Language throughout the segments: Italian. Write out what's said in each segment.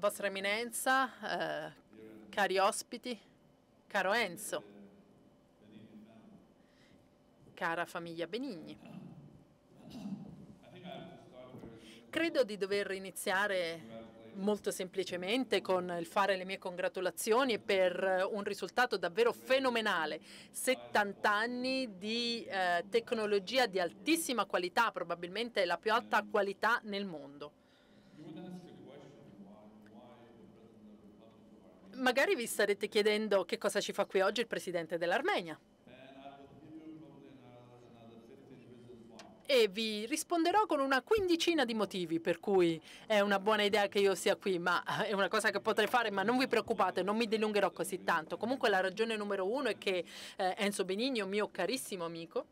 Vostra Eminenza, eh, cari ospiti, caro Enzo, cara famiglia Benigni. Credo di dover iniziare molto semplicemente con il fare le mie congratulazioni per eh, un risultato davvero fenomenale. 70 anni di eh, tecnologia di altissima qualità, probabilmente la più alta qualità nel mondo. magari vi starete chiedendo che cosa ci fa qui oggi il presidente dell'Armenia. E vi risponderò con una quindicina di motivi per cui è una buona idea che io sia qui, ma è una cosa che potrei fare, ma non vi preoccupate, non mi dilungherò così tanto. Comunque la ragione numero uno è che eh, Enzo Benigno, mio carissimo amico,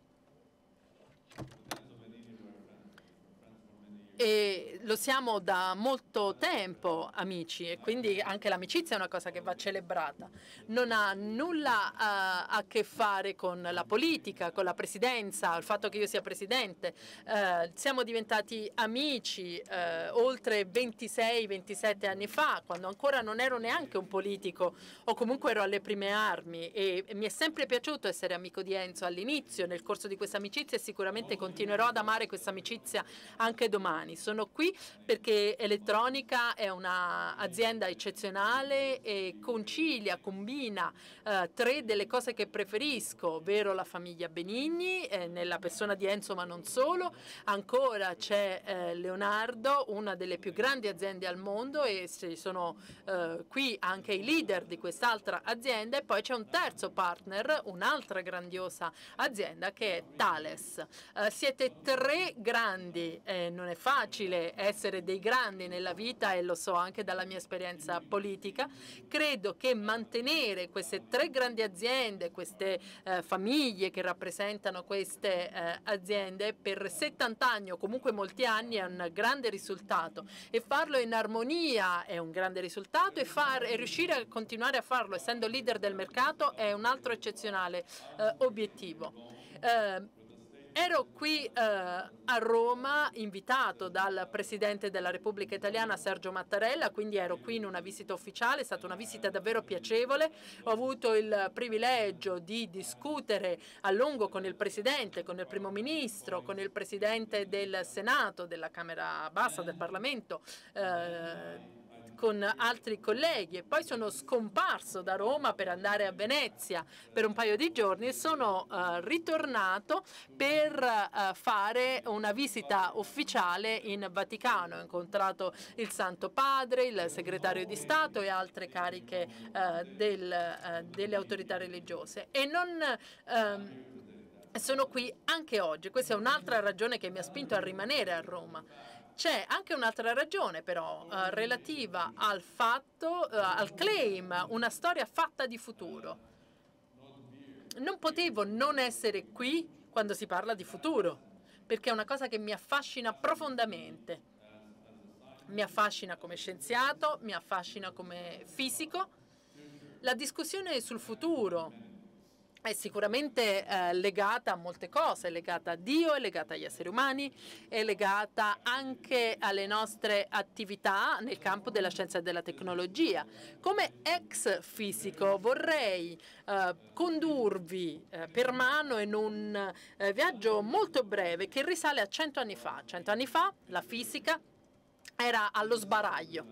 e lo siamo da molto tempo amici e quindi anche l'amicizia è una cosa che va celebrata. Non ha nulla a, eh, a che fare con la politica, con la presidenza, il fatto che io sia presidente. Eh, siamo diventati amici eh, oltre 26-27 anni fa, quando ancora non ero neanche un politico o comunque ero alle prime armi e, e mi è sempre piaciuto essere amico di Enzo all'inizio, nel corso di questa amicizia e sicuramente continuerò ad amare questa amicizia anche domani italiani. Sono qui perché Elettronica è un'azienda eccezionale e concilia, combina eh, tre delle cose che preferisco, ovvero la famiglia Benigni, eh, nella persona di Enzo ma non solo, ancora c'è eh, Leonardo, una delle più grandi aziende al mondo e sono eh, qui anche i leader di quest'altra azienda e poi c'è un terzo partner, un'altra grandiosa azienda che è Thales. Eh, siete tre grandi, eh, non è facile facile essere dei grandi nella vita e lo so anche dalla mia esperienza politica, credo che mantenere queste tre grandi aziende, queste eh, famiglie che rappresentano queste eh, aziende per 70 anni o comunque molti anni è un grande risultato e farlo in armonia è un grande risultato e, far, e riuscire a continuare a farlo essendo leader del mercato è un altro eccezionale eh, obiettivo. Ehm, Ero qui eh, a Roma invitato dal Presidente della Repubblica Italiana Sergio Mattarella, quindi ero qui in una visita ufficiale, è stata una visita davvero piacevole, ho avuto il privilegio di discutere a lungo con il Presidente, con il Primo Ministro, con il Presidente del Senato, della Camera Bassa, del Parlamento. Eh, con altri colleghi e poi sono scomparso da Roma per andare a Venezia per un paio di giorni e sono uh, ritornato per uh, fare una visita ufficiale in Vaticano. Ho incontrato il Santo Padre, il segretario di Stato e altre cariche uh, del, delle autorità religiose e non ehm, sono qui anche oggi. Questa è un'altra ragione che mi ha spinto a rimanere a Roma c'è anche un'altra ragione però eh, relativa al fatto, eh, al claim, una storia fatta di futuro. Non potevo non essere qui quando si parla di futuro, perché è una cosa che mi affascina profondamente. Mi affascina come scienziato, mi affascina come fisico. La discussione sul futuro è sicuramente eh, legata a molte cose, è legata a Dio, è legata agli esseri umani, è legata anche alle nostre attività nel campo della scienza e della tecnologia. Come ex fisico vorrei eh, condurvi eh, per mano in un eh, viaggio molto breve che risale a 100 anni fa. 100 anni fa la fisica era allo sbaraglio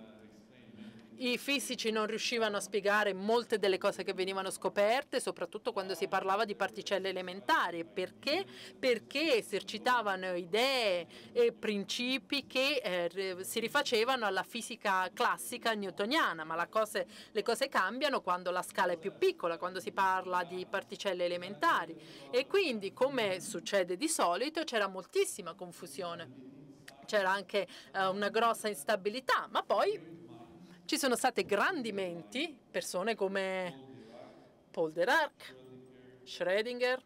i fisici non riuscivano a spiegare molte delle cose che venivano scoperte, soprattutto quando si parlava di particelle elementari. Perché? Perché esercitavano idee e principi che eh, si rifacevano alla fisica classica newtoniana, ma cose, le cose cambiano quando la scala è più piccola, quando si parla di particelle elementari. E quindi, come succede di solito, c'era moltissima confusione. C'era anche eh, una grossa instabilità, ma poi ci sono state grandi menti, persone come Paul Dirac, Schrödinger,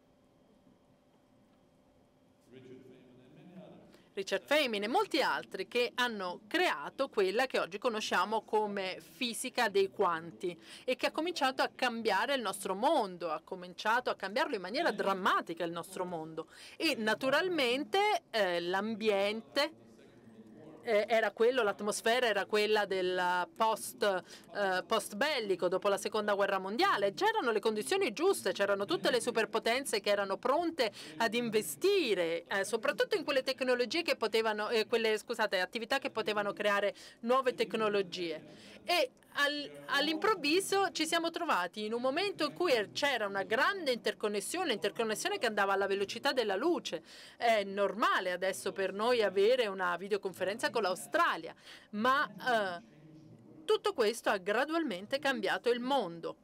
Richard Feynman e molti altri che hanno creato quella che oggi conosciamo come fisica dei quanti e che ha cominciato a cambiare il nostro mondo, ha cominciato a cambiarlo in maniera drammatica il nostro mondo e naturalmente eh, l'ambiente eh, era quello, l'atmosfera era quella del post, eh, post bellico dopo la seconda guerra mondiale, c'erano le condizioni giuste, c'erano tutte le superpotenze che erano pronte ad investire, eh, soprattutto in quelle tecnologie che potevano, eh, quelle scusate, attività che potevano creare nuove tecnologie. E all'improvviso ci siamo trovati in un momento in cui er, c'era una grande interconnessione, interconnessione che andava alla velocità della luce. È normale adesso per noi avere una videoconferenza con l'Australia, ma eh, tutto questo ha gradualmente cambiato il mondo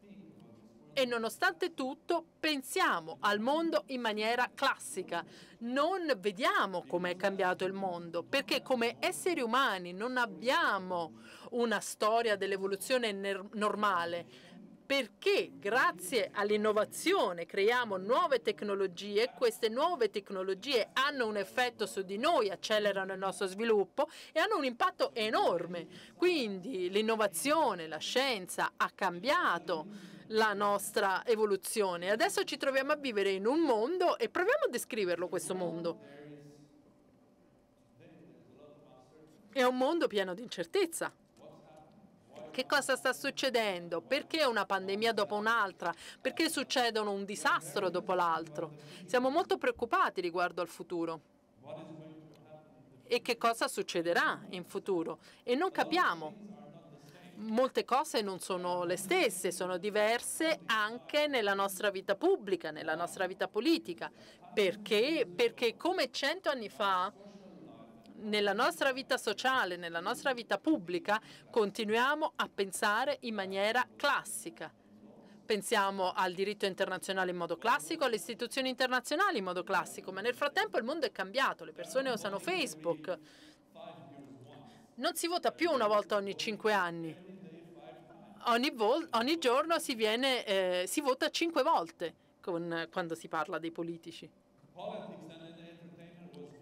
e nonostante tutto pensiamo al mondo in maniera classica. Non vediamo come è cambiato il mondo, perché come esseri umani non abbiamo una storia dell'evoluzione normale perché grazie all'innovazione creiamo nuove tecnologie, queste nuove tecnologie hanno un effetto su di noi, accelerano il nostro sviluppo e hanno un impatto enorme. Quindi l'innovazione, la scienza ha cambiato la nostra evoluzione. Adesso ci troviamo a vivere in un mondo e proviamo a descriverlo questo mondo. È un mondo pieno di incertezza. Che cosa sta succedendo? Perché una pandemia dopo un'altra? Perché succedono un disastro dopo l'altro? Siamo molto preoccupati riguardo al futuro. E che cosa succederà in futuro? E non capiamo molte cose non sono le stesse, sono diverse anche nella nostra vita pubblica, nella nostra vita politica. Perché? Perché come cento anni fa nella nostra vita sociale, nella nostra vita pubblica, continuiamo a pensare in maniera classica. Pensiamo al diritto internazionale in modo classico, alle istituzioni internazionali in modo classico, ma nel frattempo il mondo è cambiato, le persone usano Facebook, non si vota più una volta ogni cinque anni. Ogni, ogni giorno si, viene, eh, si, vota cinque volte con, quando si parla dei politici.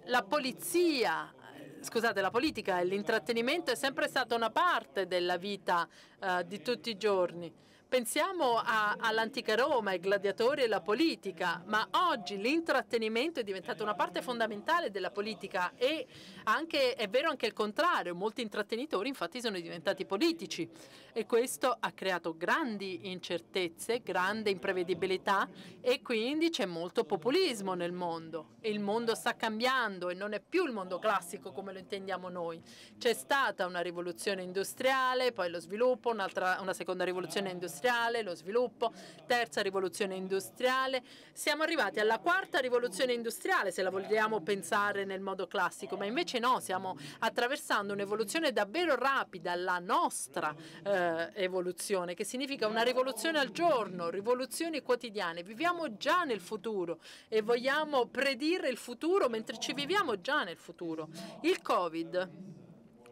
La polizia, scusate, la politica e l'intrattenimento è sempre stata una parte della vita eh, di tutti i giorni. Pensiamo a, all'antica Roma, ai gladiatori e alla politica, ma oggi l'intrattenimento è diventato una parte fondamentale della politica e anche, è vero anche il contrario, molti intrattenitori infatti sono diventati politici e questo ha creato grandi incertezze, grande imprevedibilità e quindi c'è molto populismo nel mondo. Il mondo sta cambiando e non è più il mondo classico come lo intendiamo noi. C'è stata una rivoluzione industriale, poi lo sviluppo, una seconda rivoluzione industriale industriale, lo sviluppo, terza rivoluzione industriale. Siamo arrivati alla quarta rivoluzione industriale se la vogliamo pensare nel modo classico, ma invece no, stiamo attraversando un'evoluzione davvero rapida, la nostra eh, evoluzione, che significa una rivoluzione al giorno, rivoluzioni quotidiane. Viviamo già nel futuro e vogliamo predire il futuro mentre ci viviamo già nel futuro. Il Covid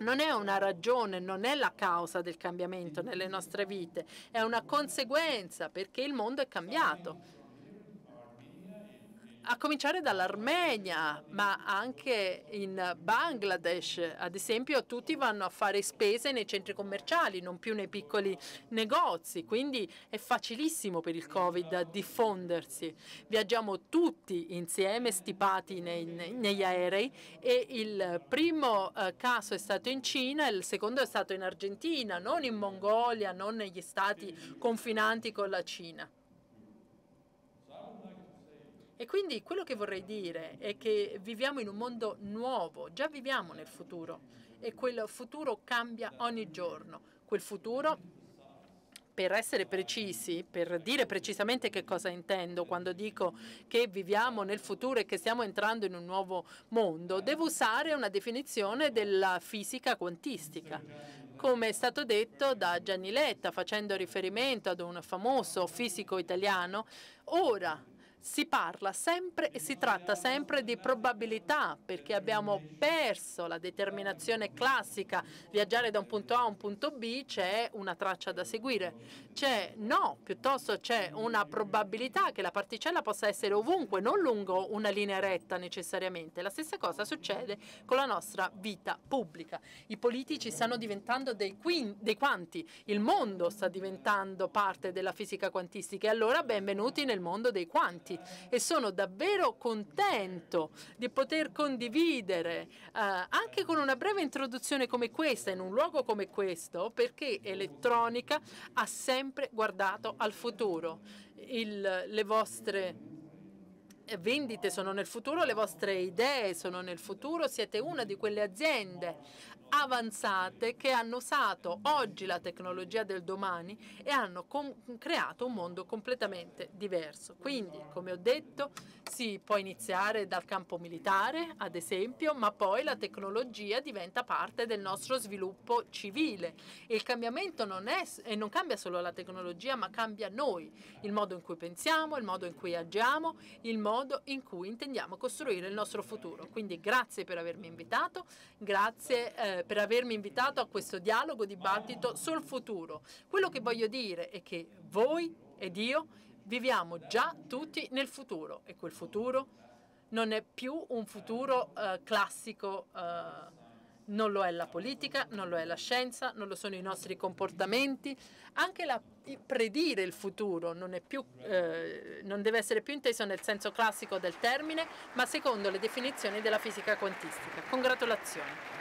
non è una ragione, non è la causa del cambiamento nelle nostre vite, è una conseguenza perché il mondo è cambiato a cominciare dall'Armenia, ma anche in Bangladesh, ad esempio, tutti vanno a fare spese nei centri commerciali, non più nei piccoli negozi, quindi è facilissimo per il Covid diffondersi. Viaggiamo tutti insieme, stipati nei, negli aerei e il primo eh, caso è stato in Cina, il secondo è stato in Argentina, non in Mongolia, non negli stati confinanti con la Cina. E quindi quello che vorrei dire è che viviamo in un mondo nuovo, già viviamo nel futuro e quel futuro cambia ogni giorno. Quel futuro, per essere precisi, per dire precisamente che cosa intendo quando dico che viviamo nel futuro e che stiamo entrando in un nuovo mondo, devo usare una definizione della fisica quantistica. Come è stato detto da Gianni Letta, facendo riferimento ad un famoso fisico italiano, ora si parla sempre e si tratta sempre di probabilità perché abbiamo perso la determinazione classica. Viaggiare da un punto A a un punto B c'è una traccia da seguire. C'è no, piuttosto c'è una probabilità che la particella possa essere ovunque, non lungo una linea retta necessariamente. La stessa cosa succede con la nostra vita pubblica. I politici stanno diventando dei, dei quanti, il mondo sta diventando parte della fisica quantistica e allora benvenuti nel mondo dei quanti. Uniti e sono davvero contento di poter condividere eh, anche con una breve introduzione come questa in un luogo come questo perché elettronica ha sempre guardato al futuro. Il, le vostre eh, vendite sono nel futuro, le vostre idee sono nel futuro, siete una di quelle aziende avanzate che hanno usato oggi la tecnologia del domani e hanno creato un mondo completamente diverso. Quindi, come ho detto, si può iniziare dal campo militare, ad esempio, ma poi la tecnologia diventa parte del nostro sviluppo civile. Il cambiamento non è e non cambia solo la tecnologia, ma cambia noi, il modo in cui pensiamo, il modo in cui agiamo, il modo modo in cui intendiamo costruire il nostro futuro. Quindi grazie per avermi invitato, grazie eh, per avermi invitato a questo dialogo, dibattito sul futuro. Quello che voglio dire è che voi ed io viviamo già tutti nel futuro e quel futuro non è più un futuro eh, classico eh, non lo è la politica, non lo è la scienza, non lo sono i nostri comportamenti. Anche la, predire il futuro non, più, eh, non deve essere più inteso nel senso classico del termine, ma secondo le definizioni della fisica quantistica. Congratulazioni.